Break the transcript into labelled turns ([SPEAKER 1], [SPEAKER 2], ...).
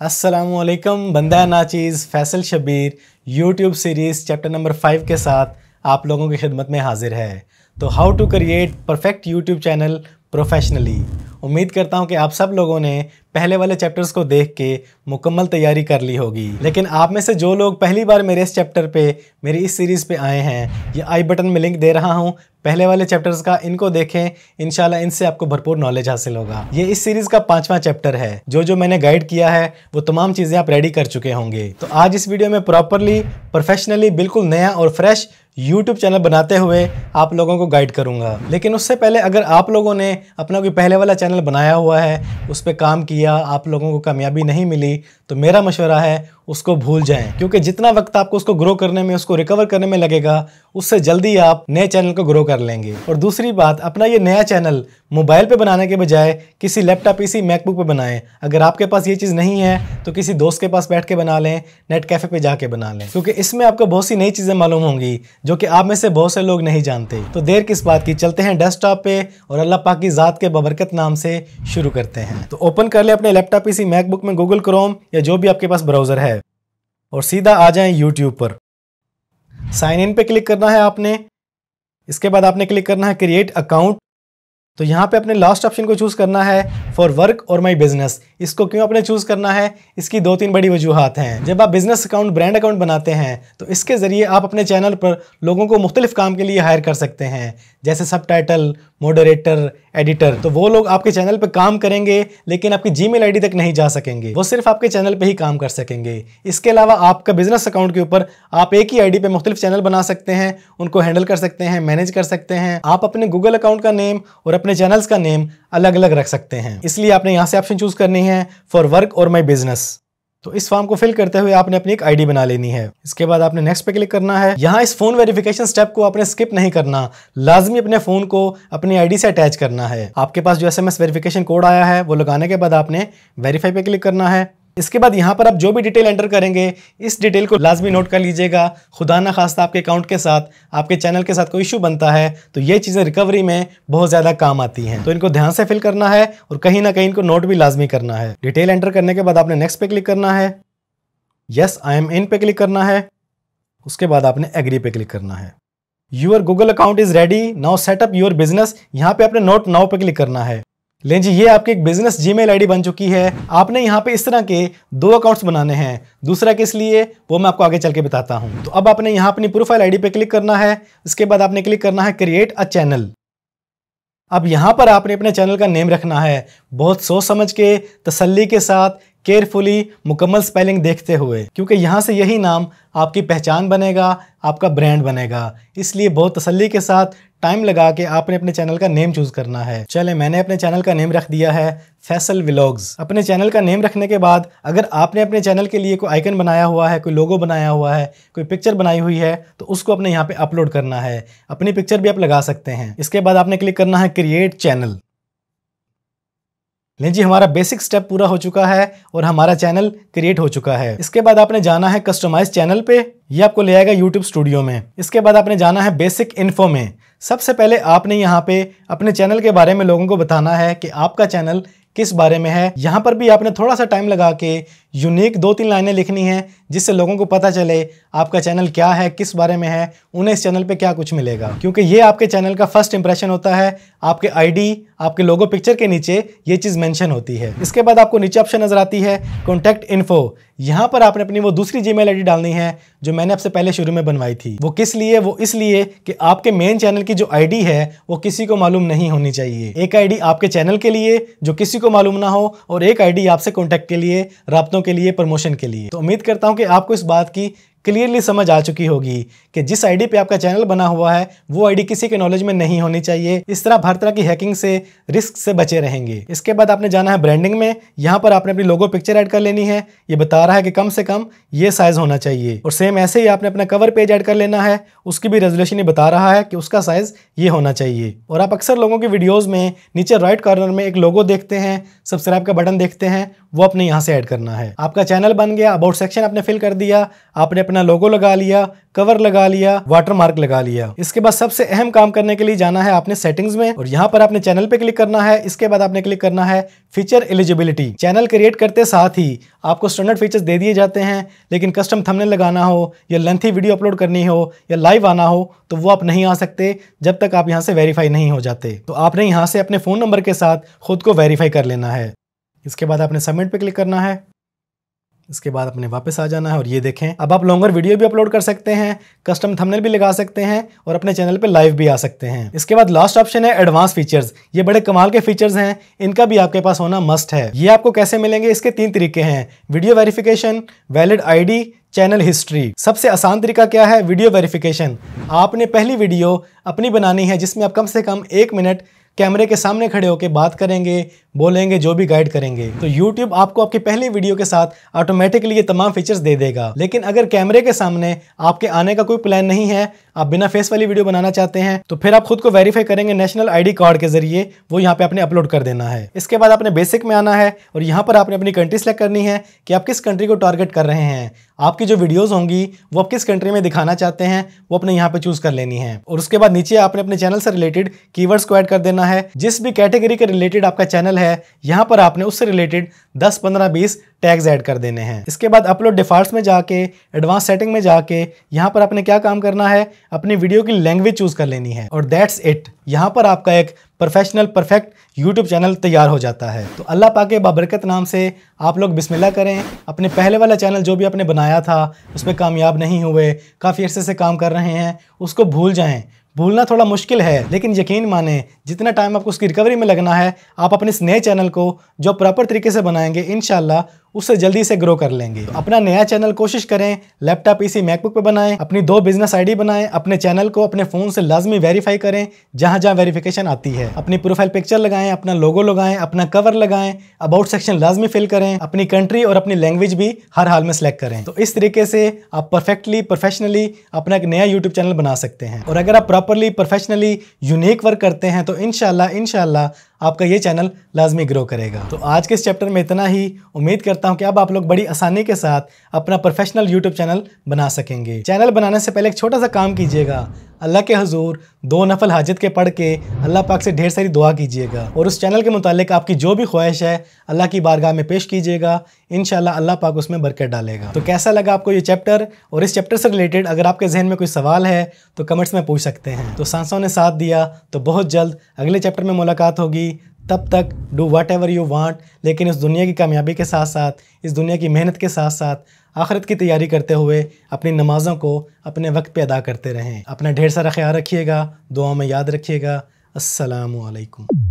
[SPEAKER 1] वालेकुम बंदा नाचीज़ Faisal Shabbir YouTube series chapter number five के साथ आप लोगों की खिदमत में हाजिर है तो how to create perfect YouTube channel professionally उम्मीद करता हूँ कि आप सब लोगों ने पहले वाले चैप्टर्स को देख के मुकम्मल तैयारी कर ली होगी लेकिन आप में से जो लोग पहली बार मेरे इस चैप्टर पे मेरी इस सीरीज़ पे आए हैं ये आई बटन में लिंक दे रहा हूँ पहले वाले चैप्टर्स का इनको देखें इनशाला इनसे आपको भरपूर नॉलेज हासिल होगा ये इस सीरीज़ का पांचवा चैप्टर है जो जो मैंने गाइड किया है वो तमाम चीज़ें आप रेडी कर चुके होंगे तो आज इस वीडियो में प्रॉपरली प्रोफेशनली बिल्कुल नया और फ्रेश YouTube चैनल बनाते हुए आप लोगों को गाइड करूंगा लेकिन उससे पहले अगर आप लोगों ने अपना कोई पहले वाला चैनल बनाया हुआ है उस पर काम किया आप लोगों को कामयाबी नहीं मिली तो मेरा मशवरा है उसको भूल जाएं क्योंकि जितना वक्त आपको उसको ग्रो करने में उसको रिकवर करने में लगेगा उससे जल्दी आप नए चैनल को ग्रो कर लेंगे और दूसरी बात अपना ये नया चैनल मोबाइल पे बनाने के बजाय किसी लैपटॉप इसी मैकबुक पे बनाएं अगर आपके पास ये चीज़ नहीं है तो किसी दोस्त के पास बैठ के बना लें नेट कैफ़े पे जाके बना लें क्योंकि इसमें आपको बहुत सी नई चीज़ें मालूम होंगी जो कि आप में से बहुत से लोग नहीं जानते तो देर किस बात की चलते हैं डेस्कटॉप पे और अल्लाह पाक की ज़ात के बबरकत नाम से शुरू करते हैं तो ओपन कर लें अपने लैपटॉप इसी मैकबुक में गूगल क्रोम या जो भी आपके पास ब्राउज़र है और सीधा आ जाएँ यूट्यूब पर साइन इन पे क्लिक करना है आपने इसके बाद आपने क्लिक करना है क्रिएट अकाउंट तो यहाँ पे अपने लास्ट ऑप्शन को चूज़ करना है फॉर वर्क और माई बिजनेस इसको क्यों अपने चूज़ करना है इसकी दो तीन बड़ी वजूहत हैं जब आप बिजनेस अकाउंट ब्रांड अकाउंट बनाते हैं तो इसके ज़रिए आप अपने चैनल पर लोगों को मुख्तलिफ काम के लिए हायर कर सकते हैं जैसे सब टाइटल मॉडरेटर एडिटर तो वो लोग आपके चैनल पे काम करेंगे लेकिन आपकी जी मेल तक नहीं जा सकेंगे वो सिर्फ आपके चैनल पे ही काम कर सकेंगे इसके अलावा आपका बिजनेस अकाउंट के ऊपर आप एक ही आईडी पे मुख्तलिफ चैनल बना सकते हैं उनको हैंडल कर सकते हैं मैनेज कर सकते हैं आप अपने गूगल अकाउंट का नेम और अपने चैनल्स का नेम अलग अलग रख सकते हैं इसलिए आपने यहाँ से ऑप्शन चूज करनी है फॉर वर्क और माई बिजनेस तो इस फॉर्म को फिल करते हुए आपने अपनी एक आईडी बना लेनी है इसके बाद आपने नेक्स्ट पे क्लिक करना है यहाँ इस फोन वेरिफिकेशन स्टेप को आपने स्किप नहीं करना लाजमी अपने फोन को अपनी आईडी से अटैच करना है आपके पास जो एस वेरिफिकेशन कोड आया है वो लगाने के बाद आपने वेरीफाई पे क्लिक करना है इसके बाद यहाँ पर आप जो भी डिटेल एंटर करेंगे इस डिटेल को लाजमी नोट कर लीजिएगा खुदा ना खास्ता आपके अकाउंट के साथ आपके चैनल के साथ कोई इशू बनता है तो ये चीज़ें रिकवरी में बहुत ज़्यादा काम आती हैं तो इनको ध्यान से फिल करना है और कहीं ना कहीं इनको नोट भी लाजमी करना है डिटेल एंटर करने के बाद आपने नेक्स्ट पे क्लिक करना है यस आई एम इन पे क्लिक करना है उसके बाद आपने एग्री पे क्लिक करना है your Google account is ready now set up your business यहाँ पे आपने नोट नाउ पे क्लिक करना है लें जी ये आपकी एक बिजनेस जीमेल आईडी बन चुकी है आपने यहाँ पे इस तरह के दो अकाउंट्स बनाने हैं दूसरा किस लिए वो मैं आपको आगे चल के बताता हूँ तो अब आपने यहाँ अपनी प्रोफाइल आईडी पे क्लिक करना है इसके बाद आपने क्लिक करना है क्रिएट अ चैनल अब यहाँ पर आपने अपने चैनल का नेम रखना है बहुत सोच समझ के तसली के साथ केयरफुली मुकम्मल स्पेलिंग देखते हुए क्योंकि यहाँ से यही नाम आपकी पहचान बनेगा आपका ब्रांड बनेगा इसलिए बहुत तसली के साथ टाइम लगा के आपने अपने चैनल का नेम चूज करना है चले मैंने अपने चैनल का नेम रख दिया है फैसल विलॉग्स अपने चैनल का नेम रखने के बाद अगर आपने अपने चैनल के लिए कोई आइकन बनाया हुआ है कोई लोगो बनाया हुआ है कोई पिक्चर बनाई हुई है तो उसको अपने यहाँ पे अपलोड करना है अपनी पिक्चर भी आप लगा सकते हैं इसके बाद आपने क्लिक करना है क्रिएट चैनल नहीं जी हमारा बेसिक स्टेप पूरा हो चुका है और हमारा चैनल क्रिएट हो चुका है इसके बाद आपने जाना है कस्टमाइज चैनल पे ये आपको ले आएगा यूट्यूब स्टूडियो में इसके बाद आपने जाना है बेसिक इन्फो में सबसे पहले आपने यहाँ पे अपने चैनल के बारे में लोगों को बताना है कि आपका चैनल किस बारे में है यहाँ पर भी आपने थोड़ा सा टाइम लगा के यूनिक दो तीन लाइनें लिखनी हैं जिससे लोगों को पता चले आपका चैनल क्या है किस बारे में है उन्हें इस चैनल पे क्या कुछ मिलेगा क्योंकि ये आपके चैनल का फर्स्ट इंप्रेशन होता है आपके आईडी आपके लोगो पिक्चर के नीचे ये चीज़ मेंशन होती है इसके बाद आपको नीचे ऑप्शन नज़र आती है कॉन्टैक्ट इन्फो यहाँ पर आपने अपनी वो दूसरी जी मेल डालनी है जो मैंने आपसे पहले शुरू में बनवाई थी वो किस लिए वो इसलिए कि आपके मेन चैनल की जो आईडी है वो किसी को मालूम नहीं होनी चाहिए एक आईडी आपके चैनल के लिए जो किसी को मालूम ना हो और एक आईडी आपसे कॉन्टैक्ट के लिए रबतों के लिए प्रमोशन के लिए तो उम्मीद करता हूँ कि आपको इस बात की क्लियरली समझ आ चुकी होगी कि जिस आईडी पे आपका चैनल बना हुआ है वो आईडी किसी के नॉलेज में नहीं होनी चाहिए इस तरह हर तरह की हैकिंग से रिस्क से बचे रहेंगे इसके बाद आपने जाना है ब्रांडिंग में यहाँ पर आपने अपनी लोगो पिक्चर ऐड कर लेनी है ये बता रहा है कि कम से कम ये साइज होना चाहिए और सेम ऐसे ही आपने अपना कवर पेज ऐड कर लेना है उसकी भी रेजोल्यूशन ये बता रहा है कि उसका साइज ये होना चाहिए और आप अक्सर लोगों की वीडियोज में नीचे राइट कॉर्नर में एक लोगो देखते हैं सब्सक्राइब का बटन देखते हैं वो अपने यहाँ से ऐड करना है आपका चैनल बन गया अबाउट सेक्शन आपने फिल कर दिया आपने अपना अपना लोगो लगा लिया कवर लगा लिया वाटर मार्क लगा लिया इसके बाद सबसे अहम काम करने के लिए जाना है आपने सेटिंग्स में और यहाँ पर आपने चैनल पे क्लिक करना है इसके बाद आपने क्लिक करना है फीचर एलिजिबिलिटी चैनल क्रिएट करते साथ ही आपको स्टैंडर्ड फीचर्स दे दिए जाते हैं लेकिन कस्टम थंबनेल लगाना हो या लेंथी वीडियो अपलोड करनी हो या लाइव आना हो तो वो आप नहीं आ सकते जब तक आप यहाँ से वेरीफाई नहीं हो जाते तो आपने यहाँ से अपने फ़ोन नंबर के साथ खुद को वेरीफाई कर लेना है इसके बाद आपने सबमिट पर क्लिक करना है इसके बाद अपने वापस आ जाना है और ये देखें अब आप लॉन्गर वीडियो भी अपलोड कर सकते हैं कस्टम थंबनेल भी लगा सकते हैं और अपने चैनल पे लाइव भी आ सकते हैं इसके बाद लास्ट ऑप्शन है एडवांस फीचर्स ये बड़े कमाल के फीचर्स हैं इनका भी आपके पास होना मस्ट है ये आपको कैसे मिलेंगे इसके तीन तरीके हैं video verification valid ID channel history सबसे आसान तरीका क्या है वीडियो वेरिफिकेशन आपने पहली वीडियो अपनी बनानी है जिसमें आप कम से कम एक मिनट कैमरे के सामने खड़े होकर बात करेंगे बोलेंगे जो भी गाइड करेंगे तो यूट्यूब आपको आपकी पहली वीडियो के साथ ऑटोमेटिकली ये तमाम फीचर्स दे देगा लेकिन अगर कैमरे के सामने आपके आने का कोई प्लान नहीं है आप बिना फेस वाली वीडियो बनाना चाहते हैं तो फिर आप खुद को वेरीफाई करेंगे नेशनल आईडी कार्ड के जरिए वो यहाँ पे आपने अपलोड कर देना है इसके बाद आपने बेसिक में आना है और यहाँ पर आपने अपनी कंट्री सेलेक्ट करनी है कि आप किस कंट्री को टारगेट कर रहे हैं आपकी जो वीडियोस होंगी वो आप किस कंट्री में दिखाना चाहते हैं वो अपने यहाँ पे चूज कर लेनी है और उसके बाद नीचे आपने अपने चैनल से रिलेटेड कीवर्ड्स को ऐड कर देना है जिस भी कैटेगरी के रिलेटेड आपका चैनल है यहाँ पर आपने उससे रिलेटेड दस पंद्रह बीस टैग्स ऐड कर देने हैं इसके बाद अपलोड डिफॉल्ट में जाके एडवांस सेटिंग में जाके यहाँ पर आपने क्या काम करना है अपनी वीडियो की लैंग्वेज चूज कर लेनी है और दैट्स इट यहाँ पर आपका एक प्रोफेशनल परफेक्ट यूट्यूब चैनल तैयार हो जाता है तो अल्लाह पाके बाबरकत नाम से आप लोग बिस्मिल्लाह करें अपने पहले वाला चैनल जो भी आपने बनाया था उसमें कामयाब नहीं हुए काफ़ी अर्से से काम कर रहे हैं उसको भूल जाएं भूलना थोड़ा मुश्किल है लेकिन यकीन माने जितना टाइम आपको उसकी रिकवरी में लगना है आप अपने इस नए चैनल को जो प्रॉपर तरीके से बनाएंगे इन उससे जल्दी से ग्रो कर लेंगे तो अपना नया चैनल कोशिश करें लैपटॉप इसी मैकबुक पे बनाएं अपनी दो बिजनेस आईडी बनाएं अपने चैनल को अपने फ़ोन से लाजमी वेरीफाई करें जहां जहाँ वेरीफिकेशन आती है अपनी प्रोफाइल पिक्चर लगाएं अपना लोगो लगाएं अपना कवर लगाएं अबाउट सेक्शन लाजमी फिल करें अपनी कंट्री और अपनी लैंग्वेज भी हर हाल में सेलेक्ट करें तो इस तरीके से आप परफेक्टली प्रोफेशनली अपना एक नया यूट्यूब चैनल बना सकते हैं और अगर आप प्रॉपरली प्रोफेशनली यूनिक वर्क करते हैं तो इन इनशाला आपका ये चैनल लाजमी ग्रो करेगा तो आज के इस चैप्टर में इतना ही उम्मीद करता हूँ कि अब आप लोग बड़ी आसानी के साथ अपना प्रोफेशनल यूट्यूब चैनल बना सकेंगे चैनल बनाने से पहले एक छोटा सा काम कीजिएगा अल्लाह के हजूर दो नफल हाजत के पढ़ के अल्लाह पाक से ढेर सारी दुआ कीजिएगा और उस चैनल के मुतालिक आपकी जो भी ख्वाहिश है अल्लाह की बारगाह में पेश कीजिएगा इन अल्लाह पाक उसमें बरकत डालेगा तो कैसा लगा आपको ये चैप्टर और इस चैप्टर से रिलेटेड अगर आपके जहन में कोई सवाल है तो कमेंट्स में पूछ सकते हैं तो सांसों ने साथ दिया तो बहुत जल्द अगले चैप्टर में मुलाकात होगी तब तक do whatever you want लेकिन इस दुनिया की कामयाबी के साथ साथ इस दुनिया की मेहनत के साथ साथ आखिरत की तैयारी करते हुए अपनी नमाज़ों को अपने वक्त पे अदा करते रहें अपना ढेर सारा ख्याल रखिएगा दुआ में याद रखिएगा असलकम